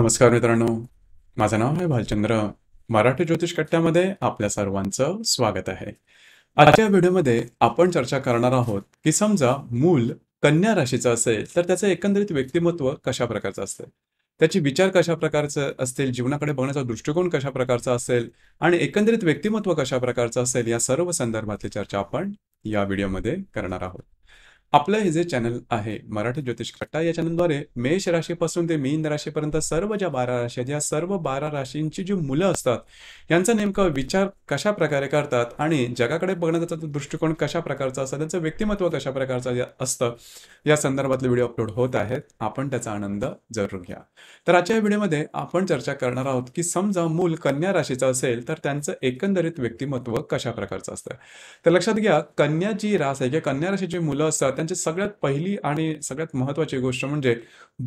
नमस्कार मित्रांनो माझं नाव आहे भालचंद्र मराठी ज्योतिष कट्ट्यामध्ये आपल्या सर्वांचं स्वागत आहे आजच्या व्हिडिओमध्ये आपण चर्चा करणार आहोत की समजा मूल कन्या राशीचं असेल तर त्याचं एकंदरीत व्यक्तिमत्व कशा प्रकारचं असतं त्याची विचार कशा प्रकारचं असतील जीवनाकडे बघण्याचा दृष्टिकोन कशा प्रकारचा असेल आणि एकंदरीत व्यक्तिमत्व कशा प्रकारचं असेल या सर्व संदर्भातली चर्चा आपण या व्हिडिओमध्ये करणार आहोत आपलं हे जे चॅनल आहे मराठी ज्योतिष कट्टा या चॅनलद्वारे मेष राशीपासून ते मीन राशीपर्यंत सर्व ज्या बारा राशी आहेत या सर्व बारा राशींची जी मुलं असतात यांचा नेमका विचार कशा प्रकारे करतात आणि जगाकडे बघण्याचा दृष्टिकोन कशा प्रकारचा असतात त्यांचं व्यक्तिमत्व कशा प्रकारचं असतं या संदर्भातले व्हिडिओ अपलोड होत आहेत आपण त्याचा आनंद जरूर घ्या तर आजच्या व्हिडिओमध्ये आपण चर्चा करणार आहोत की समजा मूल कन्या राशीचं असेल तर त्यांचं एकंदरीत व्यक्तिमत्व कशा प्रकारचं असतं तर लक्षात घ्या कन्या जी रास आहे किंवा कन्या राशीची मुलं असतात त्यांची सगळ्यात पहिली आणि सगळ्यात महत्वाची गोष्ट म्हणजे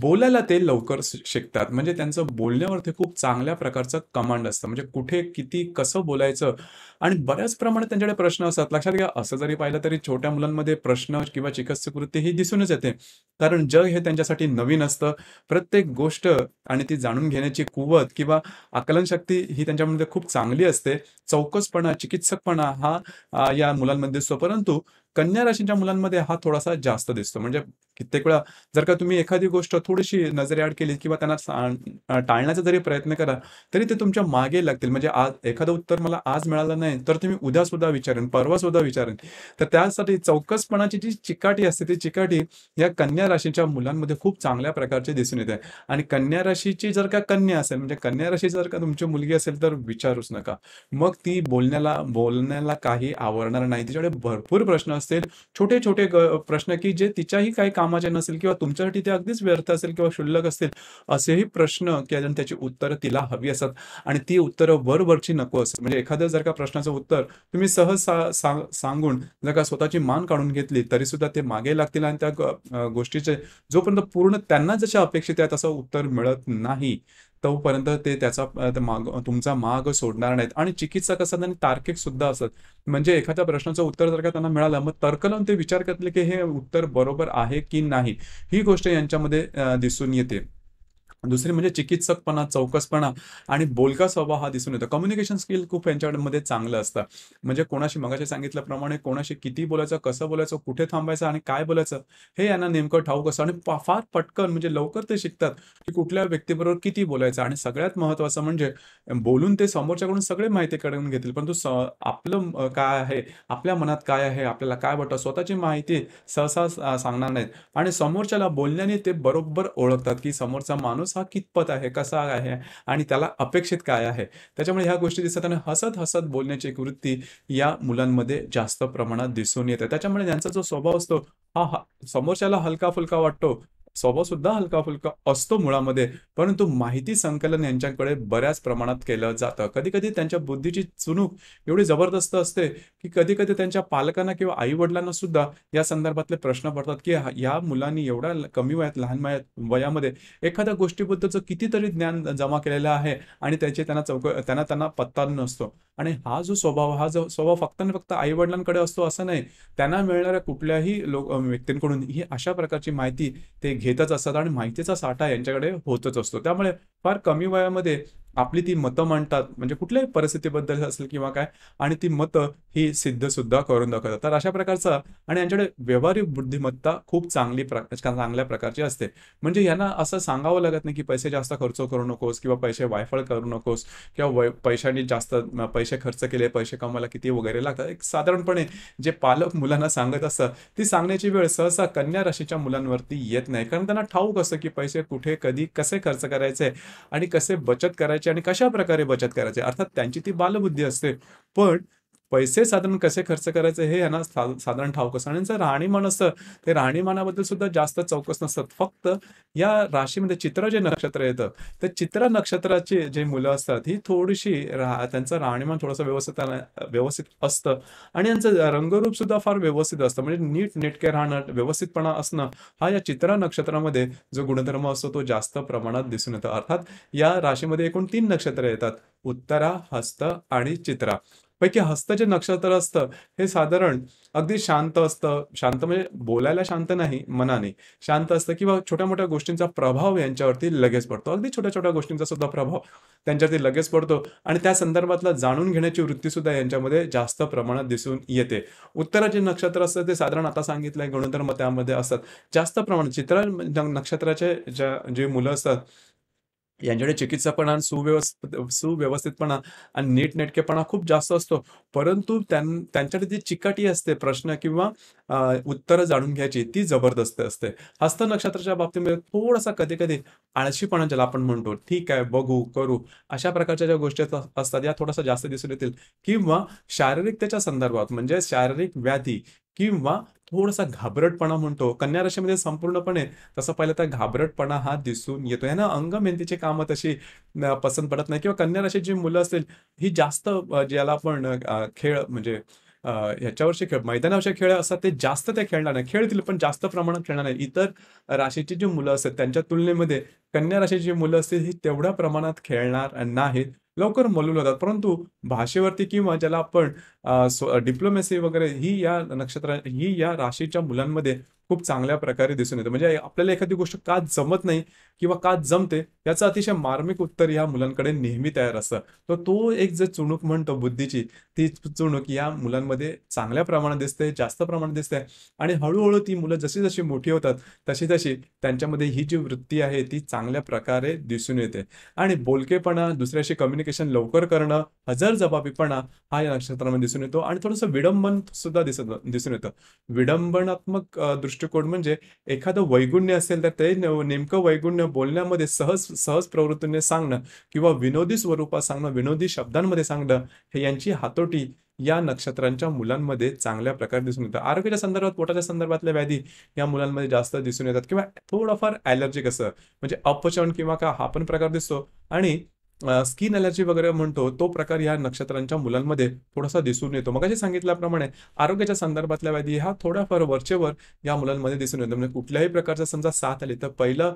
बोलायला ते लवकर शिकतात म्हणजे त्यांचं बोलण्यावर ते खूप चांगल्या प्रकारचं कमांड असतं म्हणजे कुठे किती कसं बोलायचं आणि बऱ्याच प्रमाणात त्यांच्याकडे प्रश्न असतात लक्षात घ्या असं जरी पाहिलं तरी छोट्या मुलांमध्ये प्रश्न किंवा चिकित्सक ही दिसूनच येते कारण जग हे त्यांच्यासाठी नवीन असतं प्रत्येक गोष्ट आणि ती जाणून घेण्याची कुवत किंवा आकलनशक्ती ही त्यांच्यामध्ये खूप चांगली असते चौकसपणा चिकित्सकपणा हा या मुलांमध्ये दिसतो परंतु कन्या राशीच्या मुलांमध्ये हा थोडासा जास्त दिसतो म्हणजे कित्येक वेळा जर का तुम्ही एखादी गोष्ट थोडीशी ॲड केली किंवा त्यांना टाळण्याचा जरी प्रयत्न करा तरी ते तुमच्या मागे लागतील म्हणजे आज एखादं उत्तर मला आज मिळालं नाही तर तुम्ही उद्या सुद्धा विचारेन परवा सुद्धा विचारेन तर त्यासाठी चौकसपणाची जी चिकाटी असते ती चिकाटी या कन्या राशीच्या मुलांमध्ये खूप चांगल्या प्रकारची दिसून येते आणि कन्या राशीची जर का कन्या असेल म्हणजे कन्या राशी जर का तुमची मुलगी असेल तर विचारूच नका मग ती बोलण्याला बोलण्याला काही आवडणार नाही तिच्याकडे भरपूर प्रश्न असतील छोटे छोटे प्रश्न की जे तिच्याही काही कामाचे नसेल किंवा तुमच्यासाठी ते अगदीच व्यर्थ असेल किंवा शुल्लक असतील असेही प्रश्न किंवा त्याची उत्तरं तिला हवी असतात आणि ती उत्तरं वरवरची नको असतात म्हणजे एखाद्या जर का प्रश्नाचं उत्तर तुम्ही सहज सांगून जर का स्वतःची मान काढून घेतली तरी सुद्धा ते मागे लागतील आणि त्या गोष्टीचे जोपर्यंत पूर्ण त्यांना जशा अपेक्षित आहे तसं उत्तर मिळत नाही तोपर्यंत ते त्याचा माग तुमचा माग सोडणार नाहीत आणि चिकित्सक असतात आणि तार्किक सुद्धा असत म्हणजे एखाद्या प्रश्नाचं उत्तर जर का त्यांना मिळालं मग तर्क लावून ते विचार करतले की हे उत्तर बरोबर आहे की नाही ही गोष्ट यांच्यामध्ये दिसून येते दुसरी म्हणजे चिकित्सकपणा चौकसपणा आणि बोलका स्वभाव हा दिसून येतो कम्युनिकेशन स्किल खूप यांच्याकडे चांगलं असतं म्हणजे कोणाशी मगाशी सांगितल्याप्रमाणे कोणाशी किती बोलायचं कसं बोलायचं कुठे थांबायचं आणि काय बोलायचं हे यांना नेमकं ठाऊक असतं आणि फार पटकन म्हणजे लवकर ते शिकतात की कुठल्या व्यक्तीबरोबर किती बोलायचं आणि सगळ्यात महत्वाचं म्हणजे बोलून ते समोरच्याकडून सगळे माहिती करून घेतील परंतु आपलं काय आहे आपल्या मनात काय आहे आपल्याला काय वाटतं स्वतःची माहिती सहसा सांगणार नाहीत आणि समोरच्याला बोलण्याने ते बरोबर ओळखतात की समोरचा माणूस हा कितपत आहे कसा आहे आणि त्याला अपेक्षित काय आहे त्याच्यामुळे ह्या गोष्टी दिसताना हसत हसत बोलण्याची वृत्ती या मुलांमध्ये जास्त प्रमाणात दिसून येते त्याच्यामुळे त्यांचा जो स्वभाव असतो हा समोरच्याला हलका फुलका वाटतो स्वभाव सुद्धा हलका फुलका असतो मुळामध्ये परंतु माहिती संकलन यांच्याकडे बऱ्याच प्रमाणात केलं जातं कधी कधी त्यांच्या बुद्धीची चुनूक एवढी जबरदस्त असते की कधी कधी त्यांच्या पालकांना किंवा आई वडिलांना सुद्धा या संदर्भातले प्रश्न पडतात की या मुलांनी एवढ्या कमी वयात लहान वयात वयामध्ये एखाद्या गोष्टीबद्दलचं कितीतरी ज्ञान जमा केलेलं आहे आणि त्याचे त्यांना चौक त्यांना त्यांना पत्ता नसतो आणि हा जो स्वभाव हा जो स्वभाव फक्त आणि फक्त आई वडिलांकडे असतो असं नाही त्यांना मिळणाऱ्या कुठल्याही लोक व्यक्तींकडून ही अशा प्रकारची माहिती ते घेतच असतात आणि माहितीचा साठा यांच्याकडे होतच असतो त्यामुळे फार कमी वयामध्ये आपली ती मतं मांडतात म्हणजे कुठल्याही परिस्थितीबद्दल असेल किंवा काय आणि ती मतं ही सिद्ध सुद्धा करून दाखवतात तर अशा प्रकारचं आणि यांच्याकडे व्यवहारिक बुद्धिमत्ता खूप चांगली प्रा चांगल्या प्रकारची असते म्हणजे यांना असं सांगावं लागत नाही की पैसे जास्त खर्च करू नकोस किंवा पैसे वायफळ करू नकोस किंवा वय पैशांनी जास्त पैसे खर्च केले पैसे कमायला किती वगैरे लागतात एक साधारणपणे जे पालक मुलांना सांगत असतात ती सांगण्याची वेळ सहसा कन्या राशीच्या मुलांवरती येत नाही कारण त्यांना ठाऊक असतं की पैसे कुठे कधी कसे खर्च करायचे आणि कसे बचत करायचे करायची आणि कशा प्रकारे बचत करायची अर्थात त्यांची ती बालबुद्धी असते पण पैसे साधारण कसे खर्च करायचे हे यांना साधारण ठाऊक असतं आणि यांचं राहणीमान असतं ते राहणीमानाबद्दल सुद्धा जास्त चौकस नसतात फक्त या राशीमध्ये चित्र जे नक्षत्र येतं ते चित्र नक्षत्राची जे मुलं असतात ही थोडीशी राह त्यांचं राहणीमान थोडंसं व्यवस्थित व्यवस्थित असतं आणि यांचं रंगरूप सुद्धा फार व्यवस्थित असतं म्हणजे नीट नेटके राहणं व्यवस्थितपणा असणं हा या चित्र नक्षत्रामध्ये जो गुणधर्म असतो तो जास्त प्रमाणात दिसून येतो अर्थात या राशीमध्ये एकूण तीन नक्षत्र येतात उत्तरा हस्त आणि चित्रा पैकी हस्त जे नक्षत्र असतं हे साधारण अगदी शांत असतं शांत म्हणजे बोलायला शांत नाही मनाने शांत असतं किंवा छोट्या मोठ्या गोष्टींचा प्रभाव यांच्यावरती लगेच पडतो अगदी छोट्या छोट्या गोष्टींचा सुद्धा प्रभाव त्यांच्यावरती लगेच पडतो आणि त्या संदर्भातला जाणून घेण्याची वृत्ती सुद्धा यांच्यामध्ये जास्त प्रमाणात दिसून येते उत्तराचे नक्षत्र असतं ते साधारण आता सांगितलंय गुणधर्म त्यामध्ये असतात जास्त प्रमाणात चित्र नक्षत्राचे ज्या जे मुलं असतात यांच्याकडे चिकित्सापणा आणि सुव्यवस्थित सुव्यवस्थितपणा आणि नीटनेटकेपणा खूप जास्त असतो परंतु त्यांच्याकडे जी चिकाटी असते प्रश्न किंवा उत्तरं जाणून घ्यायची ती जबरदस्त असते हस्त नक्षत्राच्या बाबतीमध्ये थोडासा कधी कधी आळशीपणा ज्याला आपण म्हणतो ठीक आहे बघू करू अशा प्रकारच्या ज्या गोष्टी असतात या थोडासा जास्त दिसून येतील किंवा शारीरिकतेच्या संदर्भात म्हणजे शारीरिक व्याधी किंवा थोडासा घाबरटपणा म्हणतो कन्या राशीमध्ये संपूर्णपणे तसं पाहिलं तर घाबरटपणा हा दिसून येतो यांना मेहनतीचे कामं तशी पसंत पडत नाही किंवा कन्या राशीची जी मुलं असतील ही जास्त ज्याला आपण खेळ म्हणजे ह्याच्यावरचे खेळ मैदानावरचे खेळ असतात ते जास्त ते खेळणार नाही खेळतील पण जास्त प्रमाणात खेळणार नाही इतर राशीची जी मुलं असतात त्यांच्या तुलनेमध्ये कन्या राशीची जी मुलं असतील ही तेवढ्या प्रमाणात खेळणार नाहीत लवकर मलूल होतात परंतु भाषेवरती किंवा ज्याला आपण डिप्लोमेसी वगैरे ही या नक्षत्र ही या राशीच्या मुलांमध्ये खूप चांगल्या प्रकारे दिसून येतं म्हणजे आपल्याला एखादी गोष्ट का जमत नाही किंवा का जमते याचं अतिशय मार्मिक उत्तर या मुलांकडे नेहमी तयार असतं तर तो एक जे चुणूक म्हणतो बुद्धीची ती चुणूक या मुलांमध्ये चांगल्या प्रमाणात दिसते जास्त प्रमाणात दिसते आणि हळूहळू ती मुलं जशी जशी मोठी होतात तशी तशी त्यांच्यामध्ये ही जी वृत्ती आहे ती चांगल्या प्रकारे दिसून येते आणि बोलकेपणा दुसऱ्याशी कम्युनिकेशन लवकर करणं हजर जबाबीपणा हा या नक्षत्रामध्ये दिसून येतो आणि थोडंसं विडंबन सुद्धा दिसत दिसून येतं विडंबनात्मक दृष्टी दृष्टिकोन म्हणजे एखादं वैगुण्य असेल तर ते नेमकं वैगुण्य बोलण्यामध्ये सहज सहज प्रवृत्तीने सांगणं किंवा विनोदी स्वरूपात सांगणं विनोदी शब्दांमध्ये सांगणं हे यांची हातोटी या नक्षत्रांच्या मुलांमध्ये चांगल्या प्रकारे दिसून येतात आरोग्याच्या संदर्भात पोटाच्या संदर्भातल्या व्याधी या मुलांमध्ये जास्त दिसून येतात किंवा थोडंफार ॲलर्जिक असं म्हणजे अपचन किंवा का हा पण प्रकार दिसतो आणि स्किन अलर्जी वगैरे म्हणतो तो प्रकार या नक्षत्रांच्या मुलांमध्ये थोडासा दिसून येतो मगाशी सांगितल्याप्रमाणे आरोग्याच्या संदर्भातल्या व्याधी ह्या थोड्याफार वरचेवर या मुलांमध्ये दिसून येतो म्हणजे कुठल्याही प्रकारचा समजा साथ आली तर पहिला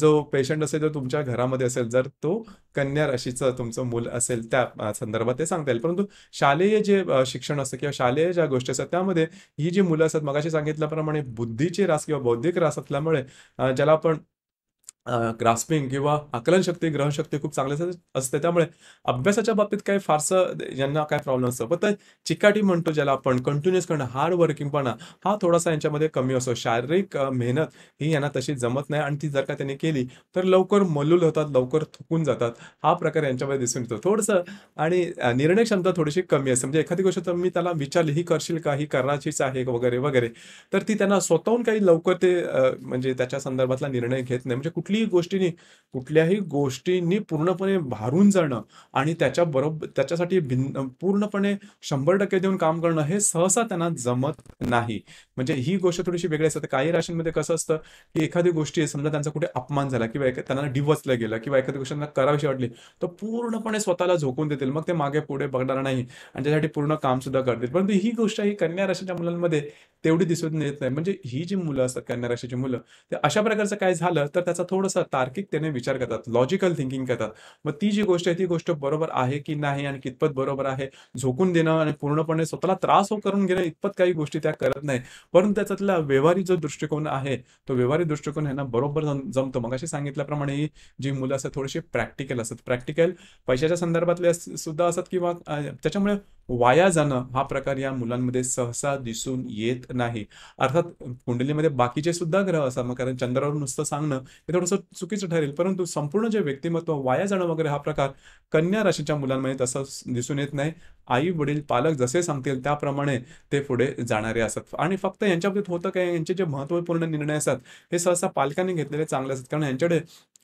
जो पेशंट असेल जो तुमच्या घरामध्ये असेल जर तो कन्या राशीचं तुमचं मूल असेल त्या संदर्भात ते सांगता येईल परंतु शालेय जे शिक्षण असतं किंवा शालेय ज्या गोष्टी असतात त्यामध्ये ही जी मुलं असतात मगाशी सांगितल्याप्रमाणे बुद्धीची रास किंवा बौद्धिक रास असल्यामुळे ज्याला आपण ग्रास्पिंग किंवा आकलनशक्ती ग्रहणशक्ती खूप चांगले असते त्यामुळे अभ्यासाच्या बाबतीत काही फारसं यांना काय प्रॉब्लेम असतो पण चिकाटी म्हणतो ज्याला आपण कंटिन्युअस करणं हार्ड वर्किंगपणा हा थोडासा यांच्यामध्ये कमी असतो शारीरिक मेहनत ही यांना तशी जमत नाही आणि ती जर का त्यांनी केली तर लवकर मलूल होतात लवकर थुकून जातात हा प्रकार यांच्यामध्ये दिसून येतो थोडंसं आणि निर्णय क्षमता थोडीशी कमी असते म्हणजे एखादी गोष्ट तर मी त्याला विचारली ही करशील का ही करायचीच आहे वगैरे वगैरे तर ती त्यांना स्वतःहून काही लवकर ते म्हणजे त्याच्या संदर्भातला निर्णय घेत नाही म्हणजे कुठली कुठलीही गोष्टीने कुठल्याही गोष्टींनी पूर्णपणे भारून जाणं आणि त्याच्या बरोबर त्याच्यासाठी भिन्न पूर्णपणे शंभर टक्के देऊन काम करणं हे सहसा त्यांना जमत नाही म्हणजे ही गोष्ट थोडीशी वेगळी असते काही राशींमध्ये कसं असतं की एखादी गोष्टी समजा त्यांचा कुठे अपमान झाला किंवा त्यांना डिवचलं गेलं किंवा एखादी गोष्ट त्यांना करावीशी वाटली तर पूर्णपणे स्वतःला झोकून देतील मग ते मागे पुढे बघणार नाही आणि त्यासाठी पूर्ण काम सुद्धा करतील परंतु ही गोष्ट ही कन्या राशीच्या मुलांमध्ये तेवढी दिसून येत नाही म्हणजे ही जी मुलं असतात कन्या राशीची मुलं ते अशा प्रकारचं काय झालं तर त्याचा थोडासा तार्किक त्याने विचार करतात लॉजिकल थिंकिंग करतात मग ती जी गोष्ट आहे ती गोष्ट बरोबर आहे की नाही आणि कितपत बरोबर आहे झोकून देणं आणि पूर्णपणे स्वतःला त्रास हो करून घेणं इतपत काही गोष्टी त्या करत नाही परंतु त्याच्यातला व्यवहारिक जो दृष्टिकोन आहे तो व्यवहारिक दृष्टिकोन ह्यांना बरोबर जमतो मग अशी सांगितल्याप्रमाणे ही जी मुलं असतात थोडीशी प्रॅक्टिकल असतात प्रॅक्टिकल पैशाच्या संदर्भातले सुद्धा असतात किंवा त्याच्यामुळे वाया जाणं हा प्रकार या मुलांमध्ये सहसा दिसून येत नाही अर्थात कुंडलीमध्ये बाकीचे सुद्धा ग्रह असा मग कारण चंद्रावर नुसतं सांगणं हे थोडंसं चुकीचं ठरेल परंतु संपूर्ण जे व्यक्तिमत्व वाया जाणं वगैरे हा प्रकार कन्या राशीच्या मुलांमध्ये तसं दिसून येत नाही आई वडील पालक जसे सांगतील त्याप्रमाणे ते पुढे जाणारे असतात आणि फक्त यांच्याबद्दल होतं काय यांचे जे महत्वपूर्ण निर्णय असतात हे सहसा पालकांनी घेतलेले चांगले असतात कारण यांच्याकडे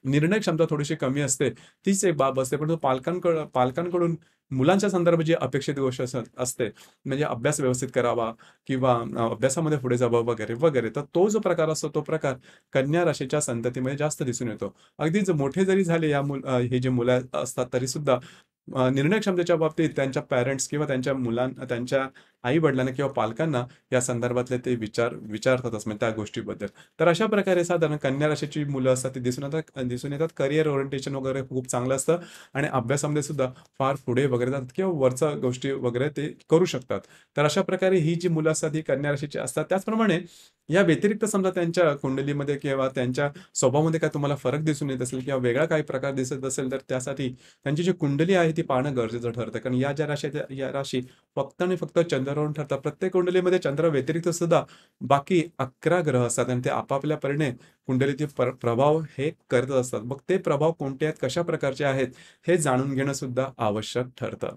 निर्णय क्षमता थोडीशी कमी असते तीच एक बाब असते परंतु पालकांकडून पालकांकडून मुलांच्या संदर्भात जी अपेक्षित गोष्ट असते म्हणजे अभ्यास व्यवस्थित करावा किंवा अभ्यासामध्ये पुढे जावं वगैरे वगैरे तर तो जो प्रकार असतो तो प्रकार कन्या राशीच्या संततीमध्ये जास्त दिसून येतो अगदीच मोठे जरी झाले या मुल हे जे मुलं असतात तरी सुद्धा निर्णय क्षमतेच्या बाबतीत त्यांच्या पॅरेंट्स किंवा त्यांच्या मुलां त्यांच्या आई वडिलांना किंवा पालकांना या संदर्भातले ते विचार विचारतातच म्हणजे त्या गोष्टीबद्दल तर अशा प्रकारे साधारण कन्या राशीची मुलं असतात ती दिसून येतात दिसून येतात करिअर ओरिएंटेशन वगैरे खूप चांगलं असतं आणि अभ्यासामध्ये सुद्धा फार पुढे वगैरे जातात किंवा वरच्या गोष्टी वगैरे ते करू शकतात तर अशा प्रकारे ही जी मुलं असतात ही कन्या राशीची असतात त्याचप्रमाणे या व्यतिरिक्त समजा त्यांच्या कुंडलीमध्ये किंवा त्यांच्या स्वभावामध्ये काय तुम्हाला फरक दिसून येत असेल किंवा वेगळा काही प्रकार दिसत असेल तर त्यासाठी त्यांची जी कुंडली आहे ती पाहणं गरजेचं ठरतं कारण या ज्या राशी या राशी फक्त आणि फक्त चंद्रावरून ठरतात प्रत्येक कुंडलीमध्ये चंद्र व्यतिरिक्त सुद्धा बाकी अकरा ग्रह असतात आणि ते आपापल्या परिणे कुंडलीचे प्रभाव हे करत असतात मग ते प्रभाव कोणते आहेत कशा प्रकारचे आहेत हे जाणून घेणं सुद्धा आवश्यक ठरतं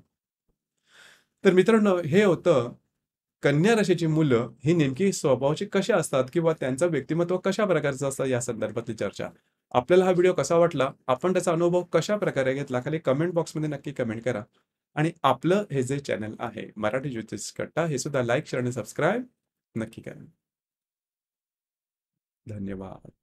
तर मित्रांनो हे होतं कन्या राशीची मुलं ही नेमकी स्वभावाची कशी असतात किंवा त्यांचं व्यक्तिमत्व कशा प्रकारचं असतं या संदर्भातली चर्चा आपल्याला हा व्हिडिओ कसा वाटला आपण त्याचा अनुभव कशा प्रकारे घेतला खाली कमेंट बॉक्समध्ये नक्की कमेंट करा आणि आपलं हे जे चॅनल आहे मराठी ज्योतिष कट्टा हे सुद्धा लाईक शेअर आणि सबस्क्राईब नक्की करा धन्यवाद